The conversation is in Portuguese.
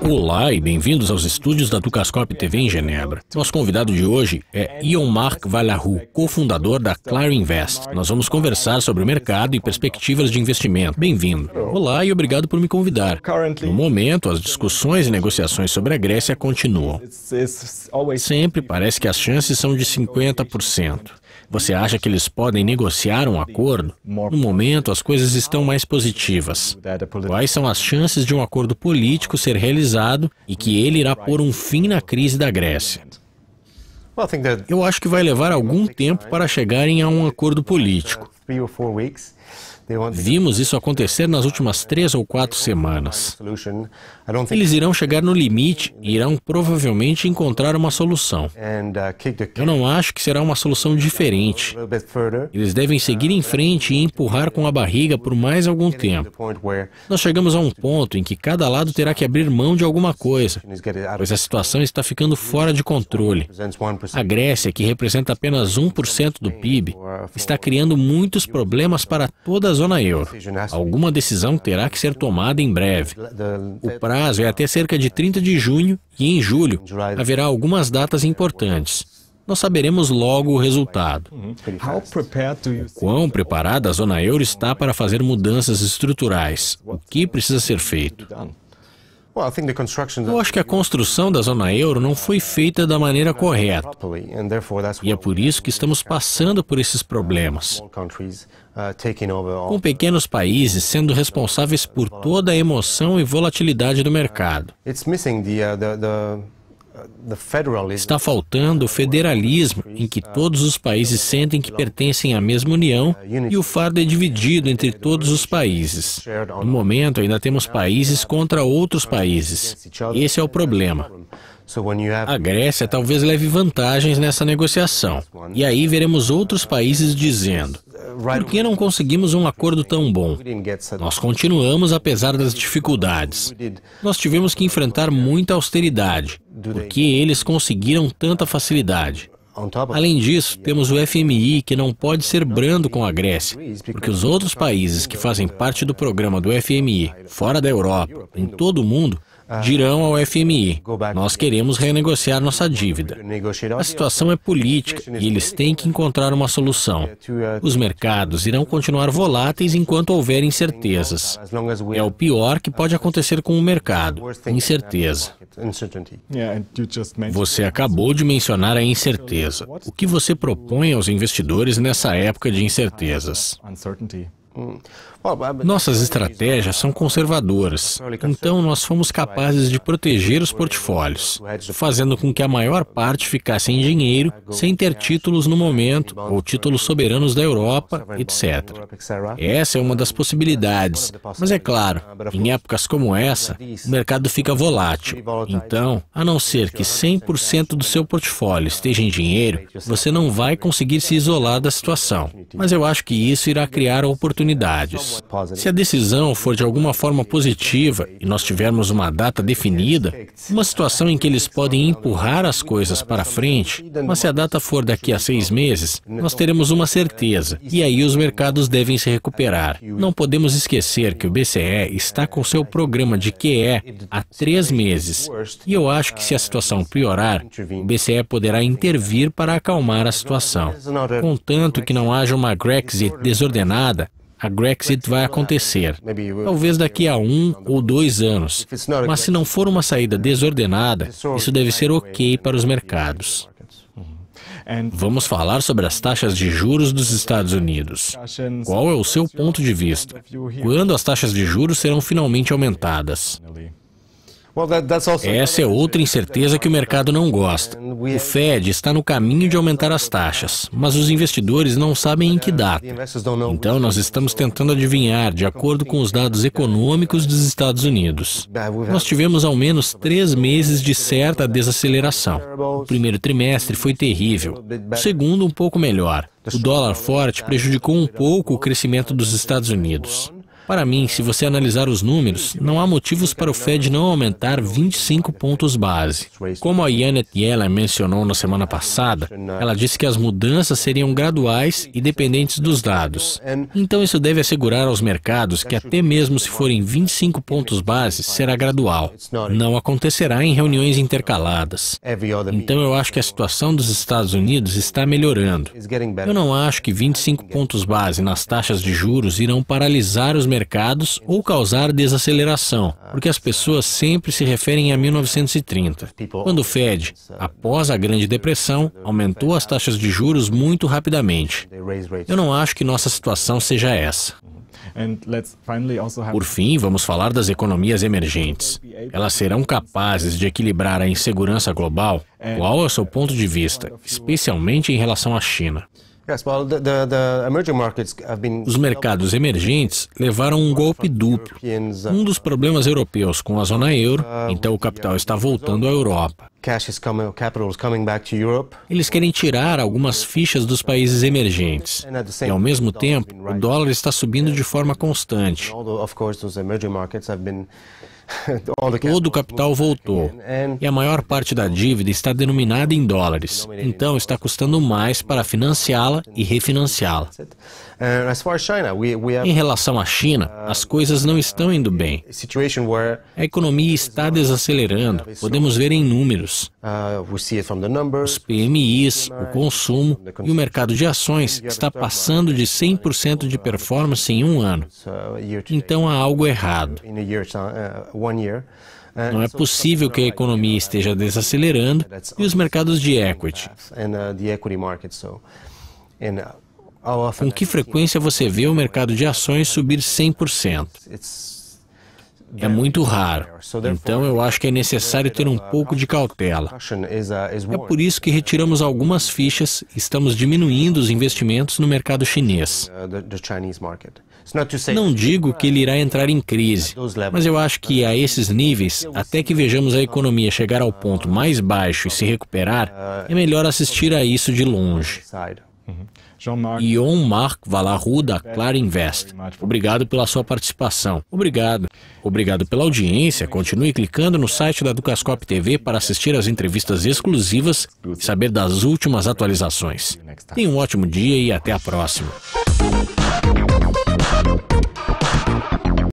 Olá e bem-vindos aos estúdios da Ducascop TV em Genebra. Nosso convidado de hoje é Ion Marc Valarou, cofundador da Claro Invest. Nós vamos conversar sobre o mercado e perspectivas de investimento. Bem-vindo. Olá e obrigado por me convidar. No momento, as discussões e negociações sobre a Grécia continuam. Sempre parece que as chances são de 50%. Você acha que eles podem negociar um acordo? No momento, as coisas estão mais positivas. Quais são as chances de um acordo político ser realizado e que ele irá pôr um fim na crise da Grécia? Eu acho que vai levar algum tempo para chegarem a um acordo político. Vimos isso acontecer nas últimas três ou quatro semanas. Eles irão chegar no limite e irão provavelmente encontrar uma solução. Uh, Eu não acho que será uma solução diferente. Eles devem seguir em frente e empurrar com a barriga por mais algum tempo. Nós chegamos a um ponto em que cada lado terá que abrir mão de alguma coisa, pois a situação está ficando fora de controle. A Grécia, que representa apenas 1% do PIB, está criando muitos problemas para todas da zona euro. Alguma decisão terá que ser tomada em breve. O prazo é até cerca de 30 de junho e em julho haverá algumas datas importantes. Nós saberemos logo o resultado. quão preparada a zona euro está para fazer mudanças estruturais? O que precisa ser feito? Eu acho que a construção da zona euro não foi feita da maneira correta. E é por isso que estamos passando por esses problemas. Uh, Com pequenos países sendo responsáveis por toda a emoção e volatilidade do mercado. Está faltando o federalismo, em que todos os países sentem que pertencem à mesma União e o fardo é dividido entre todos os países. No momento, ainda temos países contra outros países. Esse é o problema. A Grécia talvez leve vantagens nessa negociação. E aí veremos outros países dizendo: por que não conseguimos um acordo tão bom? Nós continuamos apesar das dificuldades. Nós tivemos que enfrentar muita austeridade, porque eles conseguiram tanta facilidade. Além disso, temos o FMI, que não pode ser brando com a Grécia, porque os outros países que fazem parte do programa do FMI, fora da Europa, em todo o mundo, dirão ao FMI: nós queremos renegociar nossa dívida. A situação é política e eles têm que encontrar uma solução. Os mercados irão continuar voláteis enquanto houver incertezas. É o pior que pode acontecer com o mercado: incerteza. Você acabou de mencionar a incerteza. O que você propõe aos investidores nessa época de incertezas? Nossas estratégias são conservadoras, então nós fomos capazes de proteger os portfólios, fazendo com que a maior parte ficasse em dinheiro, sem ter títulos no momento ou títulos soberanos da Europa, etc. Essa é uma das possibilidades, mas é claro, em épocas como essa, o mercado fica volátil. Então, a não ser que 100% do seu portfólio esteja em dinheiro, você não vai conseguir se isolar da situação. Mas eu acho que isso irá criar oportunidades. Se a decisão for de alguma forma positiva e nós tivermos uma data definida, uma situação em que eles podem empurrar as coisas para frente, mas se a data for daqui a seis meses, nós teremos uma certeza, e aí os mercados devem se recuperar. Não podemos esquecer que o BCE está com seu programa de QE há três meses, e eu acho que se a situação piorar, o BCE poderá intervir para acalmar a situação. Contanto que não haja uma Grexit desordenada, a Brexit vai acontecer, talvez daqui a um ou dois anos. Mas se não for uma saída desordenada, isso deve ser ok para os mercados. Vamos falar sobre as taxas de juros dos Estados Unidos. Qual é o seu ponto de vista? Quando as taxas de juros serão finalmente aumentadas? Essa é outra incerteza que o uh, mercado não gosta. O Fed está no caminho de aumentar as taxas, mas os investidores não sabem em que uh, data. Então, nós estamos tentando adivinhar, de acordo com os dados econômicos dos Estados Unidos. Nós tivemos ao menos três meses de certa desaceleração. O primeiro trimestre foi terrível, o segundo, um pouco melhor. O dólar forte prejudicou um pouco o crescimento dos Estados Unidos. Para mim, se você analisar os números, não há motivos para o Fed não aumentar 25 pontos base. Como a Janet Yellen mencionou na semana passada, ela disse que as mudanças seriam graduais e dependentes dos dados. Então isso deve assegurar aos mercados que até mesmo se forem 25 pontos base, será gradual. Não acontecerá em reuniões intercaladas. Então eu acho que a situação dos Estados Unidos está melhorando. Eu não acho que 25 pontos base nas taxas de juros irão paralisar os mercados ou causar desaceleração, porque as pessoas sempre se referem a 1930, quando o Fed, após a Grande Depressão, aumentou as taxas de juros muito rapidamente. Eu não acho que nossa situação seja essa. Por fim, vamos falar das economias emergentes. Elas serão capazes de equilibrar a insegurança global? É. Qual é o seu ponto de vista, especialmente em relação à China? Os mercados emergentes levaram um golpe duplo. Um dos problemas europeus com a zona euro, então o capital está voltando à Europa. Eles querem tirar algumas fichas dos países emergentes. E, ao mesmo tempo, o dólar está subindo de forma constante. Todo o capital voltou e a maior parte da dívida está denominada em dólares, então está custando mais para financiá-la e refinanciá-la. Uh, em relação à China, uh, as coisas não estão indo bem. A economia está desacelerando, podemos ver em números. Uh, os PMIs, o consumo e o mercado de ações está passando de 100% de performance em um ano. Então há algo errado. Não é possível que a economia esteja desacelerando e os mercados de equity. Com que frequência você vê o mercado de ações subir 100%? é muito raro. Então eu acho que é necessário ter um pouco de cautela. É por isso que retiramos algumas fichas e estamos diminuindo os investimentos no mercado chinês. Não digo que ele irá entrar em crise, mas eu acho que a esses níveis, até que vejamos a economia chegar ao ponto mais baixo e se recuperar, é melhor assistir a isso de longe. Ion Marc Valarru, da Clara Invest. Obrigado pela sua participação. Obrigado. Obrigado pela audiência. Continue clicando no site da Ducascop TV para assistir às entrevistas exclusivas e saber das últimas atualizações. Tenha um ótimo dia e até a próxima.